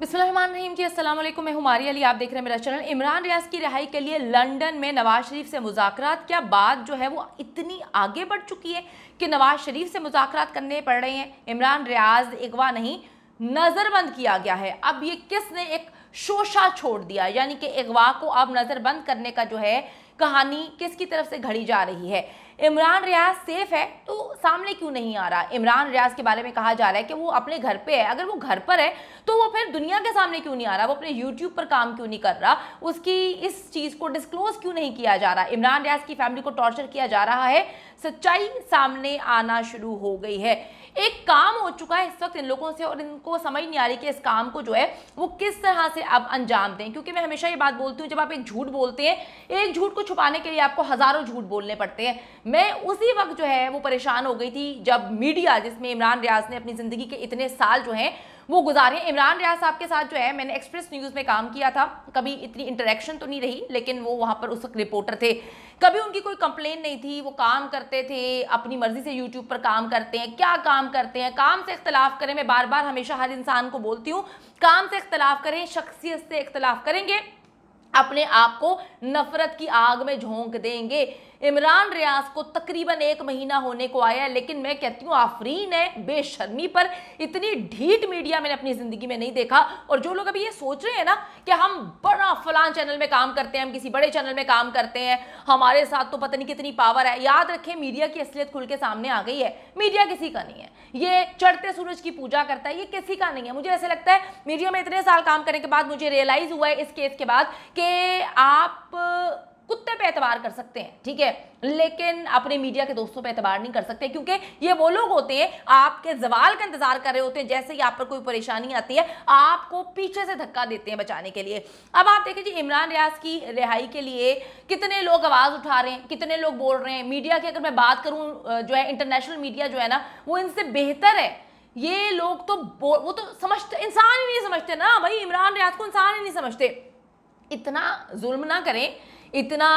बिस्मिल्लाम जी असलम मैं हमारी अली आप देख रहे हैं मेरा चैनल इमरान रियाज की रिहाई के लिए लंदन में नवाज शरीफ से मुजाकरात क्या बात जो है वो इतनी आगे बढ़ चुकी है कि नवाज शरीफ से मुजाकरात करने पड़ रहे हैं इमरान रियाज अगवा नहीं नज़रबंद किया गया है अब ये किसने एक शोशा छोड़ दिया यानी कि अगवा को अब नज़रबंद करने का जो है कहानी किसकी तरफ से घड़ी जा रही है इमरान रियाज सेफ है तो सामने क्यों नहीं आ रहा इमरान रियाज के बारे में कहा जा रहा है कि वो अपने घर पे है अगर वो घर पर है तो वो फिर दुनिया के सामने क्यों नहीं आ रहा वो अपने यूट्यूब पर काम क्यों नहीं कर रहा उसकी इस चीज़ को डिस्क्लोज क्यों नहीं किया जा रहा इमरान रियाज की फैमिली को टॉर्चर किया जा रहा है सच्चाई सामने आना शुरू हो गई है एक काम हो चुका है इस वक्त इन लोगों से और इनको समझ नहीं आ रही कि इस काम को जो है वो किस तरह से आप अंजाम दें क्योंकि मैं हमेशा ये बात बोलती हूँ जब आप एक झूठ बोलते हैं एक झूठ को छुपाने के लिए आपको हज़ारों झूठ बोलने पड़ते हैं मैं उसी वक्त जो है वो परेशान हो गई थी जब मीडिया जिसमें इमरान रियाज ने अपनी ज़िंदगी के इतने साल जो है वो गुजारे इमरान रियाज साहब के साथ जो है मैंने एक्सप्रेस न्यूज़ में काम किया था कभी इतनी इंटरेक्शन तो नहीं रही लेकिन वो वहाँ पर उस वक्त रिपोर्टर थे कभी उनकी कोई कंप्लेन नहीं थी वो काम करते थे अपनी मर्ज़ी से यूट्यूब पर काम करते हैं क्या काम करते हैं काम से इख्तलाफ करें मैं बार बार हमेशा हर इंसान को बोलती हूँ काम से इख्तलाफ करें शख्सियत से इख्तलाफ करेंगे अपने आप को नफरत की आग में झोंक देंगे इमरान रियाज को तकरीबन एक महीना होने को आया है लेकिन मैं कहती हूँ आफरीन है बेशर्मी पर इतनी ढीठ मीडिया मैंने अपनी ज़िंदगी में नहीं देखा और जो लोग अभी ये सोच रहे हैं ना कि हम बड़ा फलान चैनल में काम करते हैं हम किसी बड़े चैनल में काम करते हैं हमारे साथ तो पता नहीं कितनी पावर है याद रखें मीडिया की असलियत खुल के सामने आ गई है मीडिया किसी का नहीं है ये चढ़ते सूरज की पूजा करता है ये किसी का नहीं है मुझे ऐसे लगता है मीडिया में इतने साल काम करने के बाद मुझे रियलाइज़ हुआ है इस केस के बाद कि आप कुत्ते पे एतबार कर सकते हैं ठीक है लेकिन अपने मीडिया के दोस्तों पे एतबार नहीं कर सकते क्योंकि ये वो लोग होते हैं आपके जवाल का इंतजार कर रहे होते हैं जैसे ही आप पर कोई परेशानी आती है आपको पीछे से धक्का देते हैं बचाने के लिए अब आप देखें जी इमरान रियाज की रिहाई के लिए कितने लोग आवाज़ उठा रहे हैं कितने लोग बोल रहे हैं मीडिया की अगर मैं बात करूँ जो है इंटरनेशनल मीडिया जो है ना वो इनसे बेहतर है ये लोग तो वो तो समझते इंसान ही नहीं समझते ना भाई इमरान रियाज को इंसान ही नहीं समझते इतना जुल्म ना करें इतना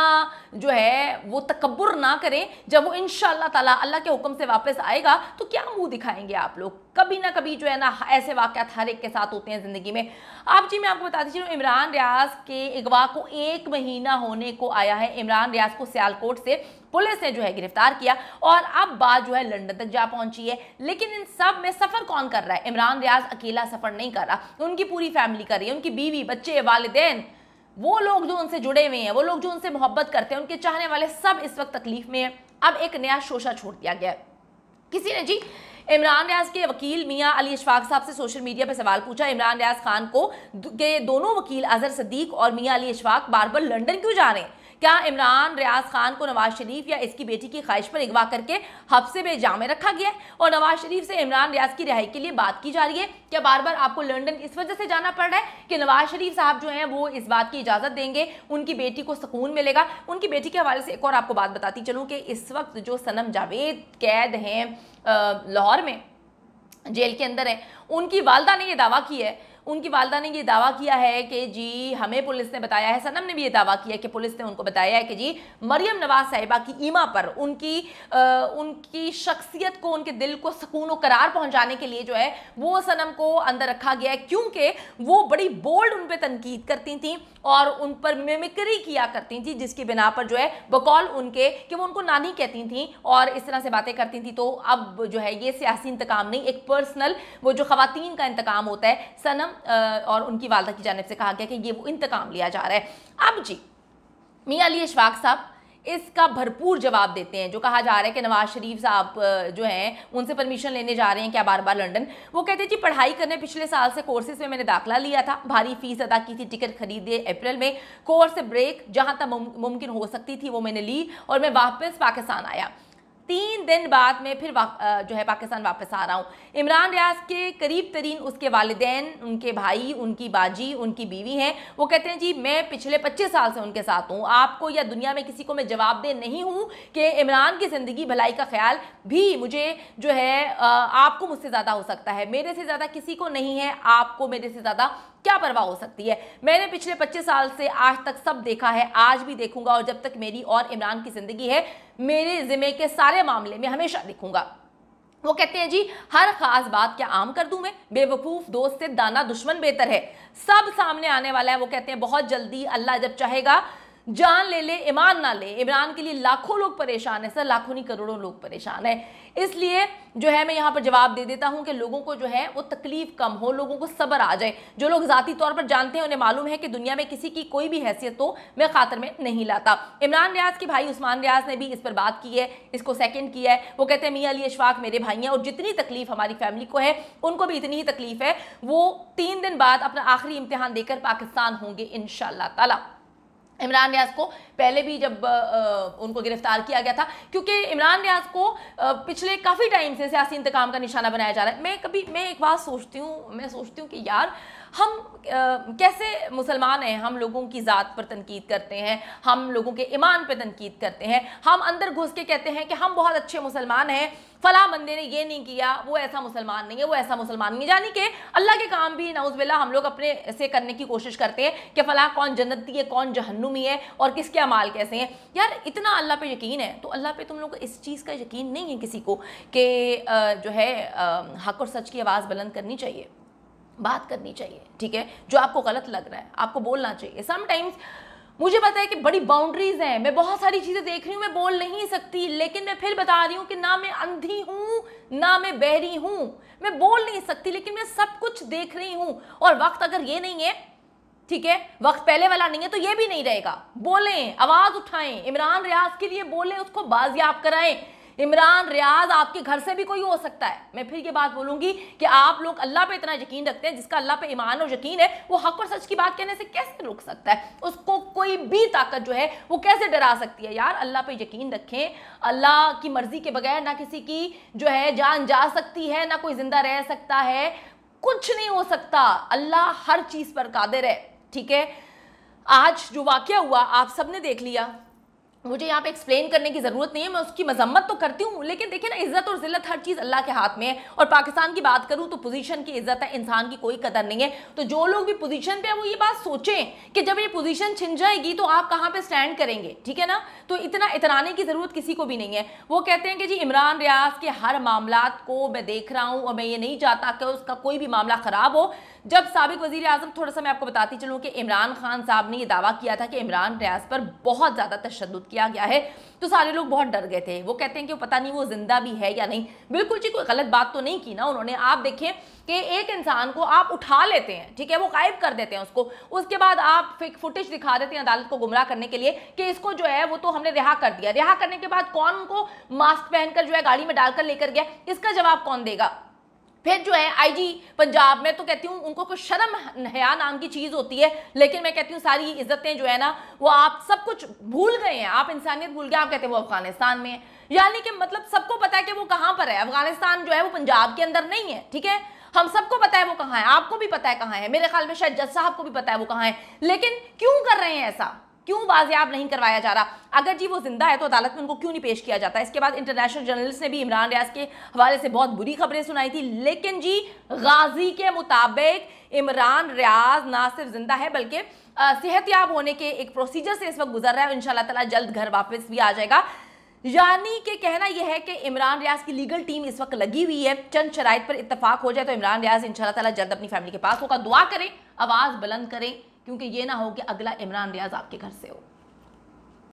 जो है वो तकबर ना करें जब वो इन ताला अल्लाह के हुक्म से वापस आएगा तो क्या मुंह दिखाएंगे आप लोग कभी ना कभी जो है ना ऐसे वाक़ हर एक के साथ होते हैं ज़िंदगी में आप जी मैं आपको बता दीजिए इमरान रियाज के अगवा को एक महीना होने को आया है इमरान रियाज को सियालकोट से पुलिस ने जो है गिरफ्तार किया और अब बात जो है लंदन तक जा पहुंची है लेकिन इन सब में सफ़र कौन कर रहा है इमरान रियाज अकेला सफ़र नहीं कर रहा उनकी पूरी फैमिली कर रही है उनकी बीवी बच्चे वालदेन वो लोग जो उनसे जुड़े हुए हैं वो लोग जो उनसे मोहब्बत करते हैं उनके चाहने वाले सब इस वक्त तकलीफ में है अब एक नया शोशा छोड़ दिया गया है किसी ने जी इमरान रियाज के वकील मियाँ अली इशफाक साहब से सोशल मीडिया पर सवाल पूछा इमरान रियाज खान को के दोनों वकील अजहर सदीक और मियाँ अली इशफाक बार बार लंदन क्यों जा रहे हैं क्या इमरान रियाज खान को नवाज शरीफ या इसकी बेटी की ख्वाहिश पर अगवा करके हफ्से में जामे रखा गया है और नवाज शरीफ से इमरान रियाज की रिहाई के लिए बात की जा रही है क्या बार बार आपको लंदन इस वजह से जाना पड़ रहा है कि नवाज शरीफ साहब जो हैं वो इस बात की इजाज़त देंगे उनकी बेटी को सुकून मिलेगा उनकी बेटी के हवाले से एक और आपको बात बताती चलूँ कि इस वक्त जो सनम जावेद कैद हैं लाहौर में जेल के अंदर है उनकी वालदा ने यह दावा किया है उनकी वालदा ने ये दावा किया है कि जी हमें पुलिस ने बताया है सनम ने भी ये दावा किया कि पुलिस ने उनको बताया है कि जी मरियम नवाज साहिबा की ईमा पर उनकी आ, उनकी शख्सियत को उनके दिल को सुकून व करार पहुंचाने के लिए जो है वो सनम को अंदर रखा गया है क्योंकि वो बड़ी बोल्ड उन पर तनकीद करती थी और उन पर मिमिक्री किया करती थी जिसकी बिना पर जो है बकौल उनके कि वो उनको नानी कहती थी और इस तरह से बातें करती थी तो अब जो है ये सियासी इंतकाम नहीं एक पर्सनल वो जो खातन का इंतकाम होता है सनम और उनकी वालदा की जानब से कहा गया कि ये वो इंतकाम लिया जा रहा है अब जी मियाँ अली अशफाक साहब इसका भरपूर जवाब देते हैं जो कहा जा रहा है कि नवाज शरीफ साहब जो हैं उनसे परमिशन लेने जा रहे हैं क्या बार बार लंदन वो कहते हैं जी पढ़ाई करने पिछले साल से कोर्सेज में मैंने दाखला लिया था भारी फीस अदा की थी टिकट खरीदे अप्रैल में कोर्स ब्रेक जहां तक मुमकिन हो सकती थी वो मैंने ली और मैं वापस पाकिस्तान आया तीन दिन बाद में फिर जो है पाकिस्तान वापस आ रहा हूँ इमरान रियाज के करीब तरीन उसके वालदेन उनके भाई उनकी बाजी उनकी बीवी हैं वो कहते हैं जी मैं पिछले 25 साल से उनके साथ हूँ आपको या दुनिया में किसी को मैं जवाब दे नहीं हूँ कि इमरान की ज़िंदगी भलाई का ख्याल भी मुझे जो है आपको मुझसे ज़्यादा हो सकता है मेरे से ज़्यादा किसी को नहीं है आपको मेरे से ज़्यादा क्या परवाह हो सकती है मैंने पिछले 25 साल से आज तक सब देखा है आज भी देखूंगा और जब तक मेरी और इमरान की ज़िंदगी है मेरे ज़िम्मे के सारे मामले में हमेशा दिखूंगा वो कहते हैं जी हर खास बात क्या आम कर दूं मैं बेवकूफ़ दोस्त से दाना दुश्मन बेहतर है सब सामने आने वाला है वो कहते हैं बहुत जल्दी अल्लाह जब चाहेगा जान ले ले ईमान ना ले इमरान के लिए लाखों लोग परेशान है सर लाखों नहीं करोड़ों लोग परेशान है इसलिए जो है मैं यहाँ पर जवाब दे देता हूँ कि लोगों को जो है वो तकलीफ कम हो लोगों को सब्र आ जाए जो लोग ज़ाती तौर पर जानते हैं उन्हें मालूम है कि दुनिया में किसी की कोई भी हैसियत तो मैं खातर में नहीं लाता इमरान रियाज के भाई उस्मान रियाज ने भी इस पर बात की है इसको सेकेंड किया है वो कहते हैं मियाँ अली अशफाक मेरे भाई हैं और जितनी तकलीफ हमारी फैमिली को है उनको भी इतनी ही तकलीफ है वो तीन दिन बाद अपना आखिरी इम्तहान देकर पाकिस्तान होंगे इन ताला इमरान रियाज को पहले भी जब उनको गिरफ्तार किया गया था क्योंकि इमरान रियाज को पिछले काफ़ी टाइम से सियासी इंतकाम का निशाना बनाया जा रहा है मैं कभी मैं एक बात सोचती हूँ मैं सोचती हूँ कि यार हम आ, कैसे मुसलमान हैं हम लोगों की ज़ात पर तनकीद करते हैं हम लोगों के ईमान पर तनकीद करते हैं हम अंदर घुस के कहते हैं कि हम बहुत अच्छे मुसलमान हैं फ़ला बंदे ने ये नहीं किया वो ऐसा मुसलमान नहीं है वो ऐसा मुसलमान नहीं है यानी कि अल्लाह के काम भी नाउजबिल्ला हम लोग अपने से करने की कोशिश करते हैं कि फ़ला कौन जन्नती है कौन जहन्नुमी है और किसके अमाल कैसे हैं यार इतना अल्लाह पे यकीन है तो अल्लाह पे तुम लोग को इस चीज़ का यकीन नहीं है किसी को कि जो है हक और सच की आवाज़ बुलंद करनी चाहिए बात करनी चाहिए ठीक है जो आपको गलत लग रहा है आपको बोलना चाहिए समटाइम्स मुझे पता है कि बड़ी बाउंड्रीज हैं मैं बहुत सारी चीज़ें देख रही हूँ मैं बोल नहीं सकती लेकिन मैं फिर बता रही हूँ कि ना मैं अंधी हूँ ना मैं बहरी हूँ मैं बोल नहीं सकती लेकिन मैं सब कुछ देख रही हूँ और वक्त अगर ये नहीं है ठीक है वक्त पहले वाला नहीं है तो ये भी नहीं रहेगा बोलें आवाज़ उठाएं इमरान रियाज के लिए बोलें उसको बाजियाब कराएं इमरान रियाज आपके घर से भी कोई हो सकता है मैं फिर ये बात बोलूंगी कि आप लोग अल्लाह पे इतना यकीन रखते हैं जिसका अल्लाह पे ईमान और यकीन है वो हक और सच की बात कहने से कैसे रुक सकता है उसको कोई भी ताकत जो है वो कैसे डरा सकती है यार अल्लाह पे यकीन रखें अल्लाह की मर्जी के बगैर ना किसी की जो है जान जा सकती है ना कोई जिंदा रह सकता है कुछ नहीं हो सकता अल्लाह हर चीज़ पर कादिर है ठीक है आज जो वाक्य हुआ आप सबने देख लिया मुझे यहाँ पे एक्सप्लेन करने की ज़रूरत नहीं है मैं उसकी मजम्मत तो करती हूँ लेकिन देखिए ना इज्जत और जिल्लत हर चीज़ अल्लाह के हाथ में है और पाकिस्तान की बात करूँ तो पोजीशन की इज्जत है इंसान की कोई कदर नहीं है तो जो लोग भी पोजीशन पे है वो ये बात सोचें कि जब ये पोजीशन छिन जाएगी तो आप कहाँ पर स्टैंड करेंगे ठीक है ना तो इतना इतराने की ज़रूरत किसी को भी नहीं है वो कहते हैं कि जी इमरान रियाज के हर मामला को मैं देख रहा हूँ और मैं ये नहीं चाहता कि उसका कोई भी मामला ख़राब हो जब सबक वजी अजम थोड़ा सा मैं आपको बताती चलूँ कि इमरान खान साहब ने यह दावा किया था कि इमरान रियाज पर बहुत ज़्यादा तशद किया गया है तो सारे लोग बहुत डर गए थे वो कहते हैं कि पता नहीं वो जिंदा भी है या नहीं बिल्कुल जी कोई गलत बात तो नहीं की ना उन्होंने आप देखें कि एक इंसान को आप उठा लेते हैं ठीक है वो गायब कर देते हैं उसको उसके बाद आप फुटेज दिखा देते हैं अदालत को गुमराह करने के लिए कि इसको जो है वो तो हमने रिहा कर दिया रिहा करने के बाद कौन उनको मास्क पहनकर जो है गाड़ी में डालकर लेकर गया इसका जवाब कौन देगा फिर जो है आईजी पंजाब में तो कहती हूँ उनको कुछ शर्म हया नाम की चीज़ होती है लेकिन मैं कहती हूँ सारी इज्जतें जो है ना वो आप सब कुछ भूल गए हैं आप इंसानियत भूल गए आप कहते हैं वो अफगानिस्तान में है यानी कि मतलब सबको पता है कि वो कहाँ पर है अफगानिस्तान जो है वो पंजाब के अंदर नहीं है ठीक है हम सबको पता है वो कहाँ है आपको भी पता है कहाँ है मेरे ख्याल में शायद जज साहब को भी पता है वो कहाँ है लेकिन क्यों कर रहे हैं ऐसा क्यों बाजियाब नहीं करवाया जा रहा अगर जी वो जिंदा है तो अदालत में उनको क्यों नहीं पेश किया जाता इसके बाद इंटरनेशनल जर्नलिस्ट ने भी इमरान रियाज के हवाले से बहुत बुरी खबरें सुनाई थी लेकिन जी गाजी के मुताबिक इमरान रियाज ना सिर्फ जिंदा है बल्कि सेहतयाब होने के एक प्रोसीजर से इस वक्त गुजर रहा है इन ताला जल्द घर वापस भी आ जाएगा यानी कि कहना यह है कि इमरान रियाज की लीगल टीम इस वक्त लगी हुई है चंद शराइ पर इतफाक हो जाए तो इमरान रियाज इन ताला जल्द अपनी फैमिली के पास होगा दुआ करें आवाज़ बुलंद करें क्योंकि ये ना हो कि अगला इमरान रियाज आपके घर से हो